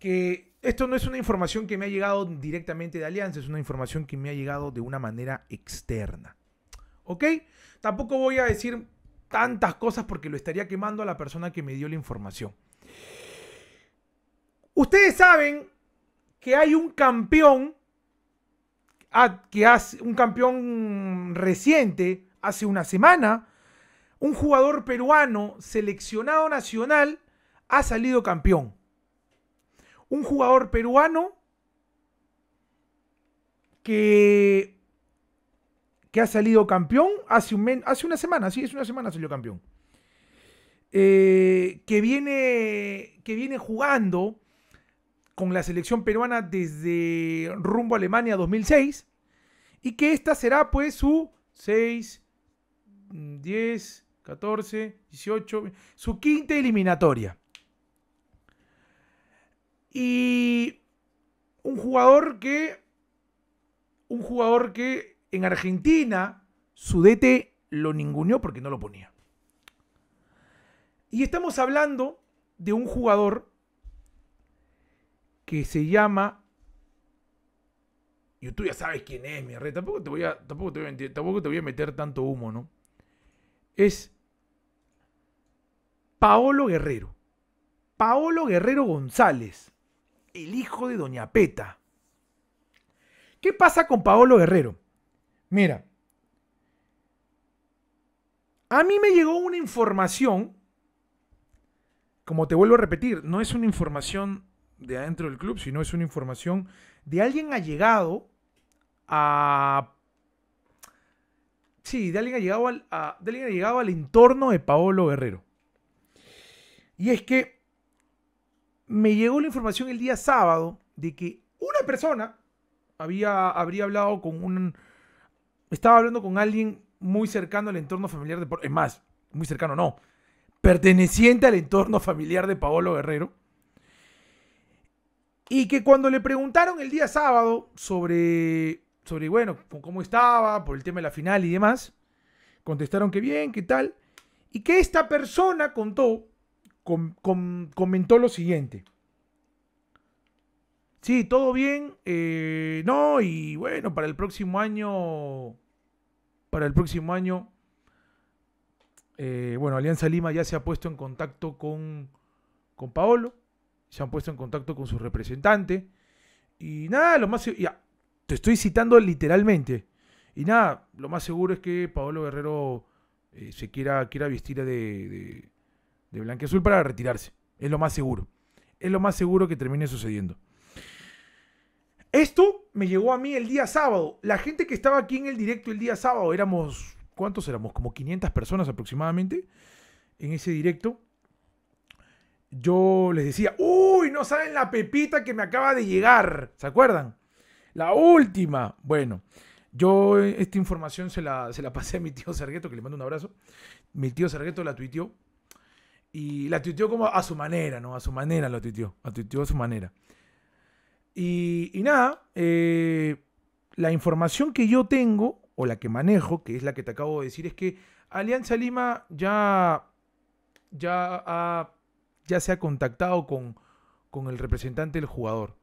que esto no es una información que me ha llegado directamente de Alianza, es una información que me ha llegado de una manera externa. ¿Ok? Tampoco voy a decir tantas cosas porque lo estaría quemando a la persona que me dio la información. Ustedes saben que hay un campeón ah, que hace un campeón reciente hace una semana, un jugador peruano seleccionado nacional ha salido campeón un jugador peruano que, que ha salido campeón hace, un hace una semana, sí, es una semana salió campeón. Eh, que, viene, que viene jugando con la selección peruana desde rumbo a Alemania 2006 y que esta será pues su 6, 10, 14, 18, su quinta eliminatoria. Y un jugador que. Un jugador que en Argentina su DT lo ninguneó porque no lo ponía. Y estamos hablando de un jugador que se llama. Y tú ya sabes quién es, mi rey. te voy a, tampoco te voy a, tampoco te voy a meter tanto humo, ¿no? Es Paolo Guerrero. Paolo Guerrero González el hijo de Doña Peta. ¿Qué pasa con Paolo Guerrero? Mira, a mí me llegó una información, como te vuelvo a repetir, no es una información de adentro del club, sino es una información de alguien ha llegado a... Sí, de alguien llegado al, de alguien al entorno de Paolo Guerrero. Y es que me llegó la información el día sábado de que una persona había, habría hablado con un... Estaba hablando con alguien muy cercano al entorno familiar de... Es más, muy cercano no. Perteneciente al entorno familiar de Paolo Guerrero. Y que cuando le preguntaron el día sábado sobre, sobre bueno, cómo estaba, por el tema de la final y demás, contestaron que bien, que tal. Y que esta persona contó comentó lo siguiente. Sí, todo bien. Eh, no, y bueno, para el próximo año. Para el próximo año. Eh, bueno, Alianza Lima ya se ha puesto en contacto con, con Paolo. Se han puesto en contacto con su representante. Y nada, lo más. Ya, te estoy citando literalmente. Y nada, lo más seguro es que Paolo Guerrero eh, se quiera, quiera vestir de, de Blanqueazul para retirarse. Es lo más seguro. Es lo más seguro que termine sucediendo. Esto me llegó a mí el día sábado. La gente que estaba aquí en el directo el día sábado, éramos, ¿cuántos éramos? Como 500 personas aproximadamente en ese directo. Yo les decía, uy, no saben la pepita que me acaba de llegar. ¿Se acuerdan? La última. Bueno, yo esta información se la, se la pasé a mi tío Sergueto, que le mando un abrazo. Mi tío Sergueto la tuiteó y la tuiteó como a su manera, ¿no? A su manera lo tuiteó. La tuiteó a su manera. Y, nada, eh, la información que yo tengo, o la que manejo, que es la que te acabo de decir, es que Alianza Lima ya, ya, ya se ha contactado con, el representante del jugador.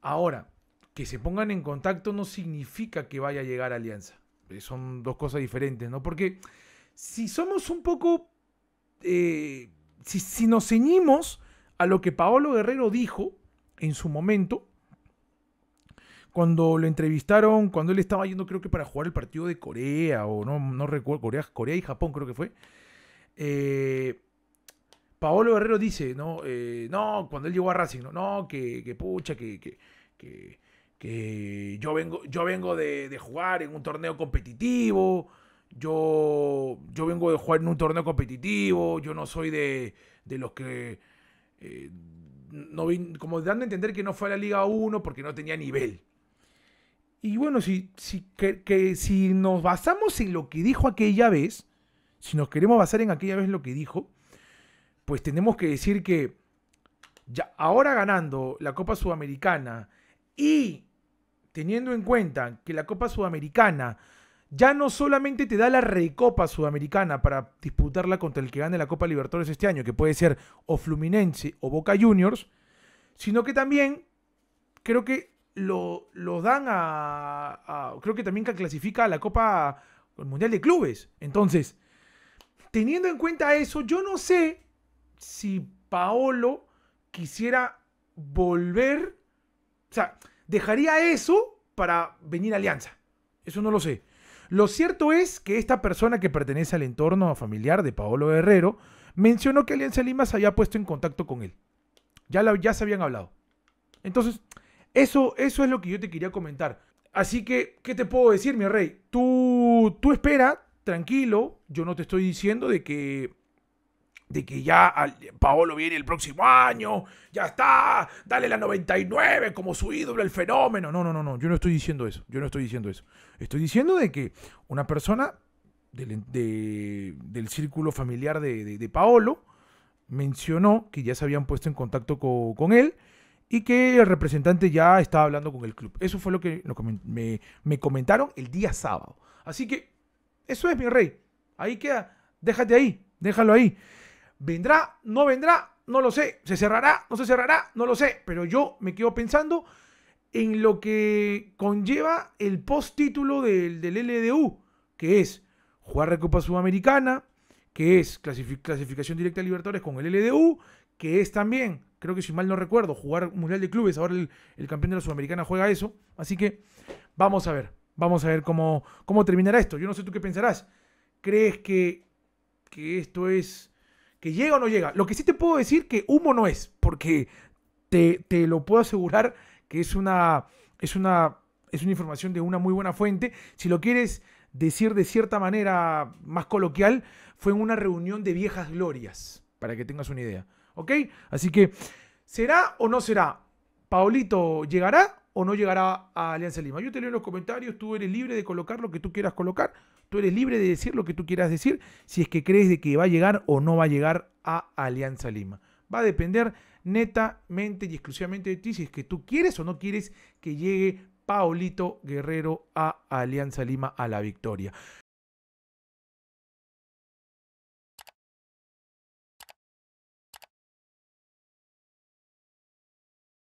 Ahora, que se pongan en contacto no significa que vaya a llegar Alianza. Eh, son dos cosas diferentes, ¿no? Porque si somos un poco eh, si, nos ceñimos a lo que Paolo Guerrero dijo en su momento, cuando lo entrevistaron, cuando él estaba yendo, creo que para jugar el partido de Corea, o no, no recuerdo, Corea, y Japón creo que fue. Eh, Paolo Guerrero dice, ¿no? Eh, no, cuando él llegó a Racing, no, no que, que pucha, que, que, que, yo vengo, yo vengo de, de, jugar en un torneo competitivo, yo, yo vengo de jugar en un torneo competitivo, yo no soy de, de los que... Eh, no, como dando a entender que no fue a la Liga 1 porque no tenía nivel. Y bueno, si, si, que, si nos basamos en lo que dijo aquella vez, si nos queremos basar en aquella vez lo que dijo, pues tenemos que decir que ya, ahora ganando la Copa Sudamericana y teniendo en cuenta que la Copa Sudamericana ya no solamente te da la recopa sudamericana para disputarla contra el que gane la Copa Libertadores este año, que puede ser o Fluminense o Boca Juniors, sino que también creo que lo, lo dan a, a, Creo que también clasifica a la Copa Mundial de Clubes. Entonces, teniendo en cuenta eso, yo no sé si Paolo quisiera volver. O sea, dejaría eso para venir a Alianza. Eso no lo sé. Lo cierto es que esta persona que pertenece al entorno familiar de Paolo Guerrero mencionó que Alianza Lima se había puesto en contacto con él. Ya, ya se habían hablado. Entonces, eso, eso es lo que yo te quería comentar. Así que, ¿qué te puedo decir, mi rey? Tú, tú espera, tranquilo. Yo no te estoy diciendo de que de que ya Paolo viene el próximo año, ya está, dale la 99 como su ídolo, el fenómeno. No, no, no, no, yo no estoy diciendo eso, yo no estoy diciendo eso. Estoy diciendo de que una persona del, del círculo familiar de, Paolo mencionó que ya se habían puesto en contacto con él y que el representante ya estaba hablando con el club. Eso fue lo que, me comentaron el día sábado. Así que eso es mi rey. Ahí queda. Déjate ahí. Déjalo ahí vendrá, no vendrá, no lo sé, se cerrará, no se cerrará, no lo sé, pero yo me quedo pensando en lo que conlleva el título del, del LDU, que es jugar la Copa Sudamericana, que es clasificación directa a Libertadores con el LDU, que es también, creo que si mal no recuerdo, jugar Mundial de Clubes, ahora el, campeón de la Sudamericana juega eso, así que vamos a ver, vamos a ver cómo, cómo terminará esto, yo no sé tú qué pensarás, ¿crees que, que esto es llega o no llega. Lo que sí te puedo decir que humo no es, porque te, te lo puedo asegurar que es una, es una, es una información de una muy buena fuente. Si lo quieres decir de cierta manera más coloquial, fue en una reunión de viejas glorias, para que tengas una idea. ¿Ok? Así que, ¿será o no será? ¿Paulito llegará o no llegará a Alianza Lima. Yo te leo en los comentarios, tú eres libre de colocar lo que tú quieras colocar, tú eres libre de decir lo que tú quieras decir, si es que crees de que va a llegar o no va a llegar a Alianza Lima. Va a depender netamente y exclusivamente de ti si es que tú quieres o no quieres que llegue Paulito Guerrero a Alianza Lima a la victoria.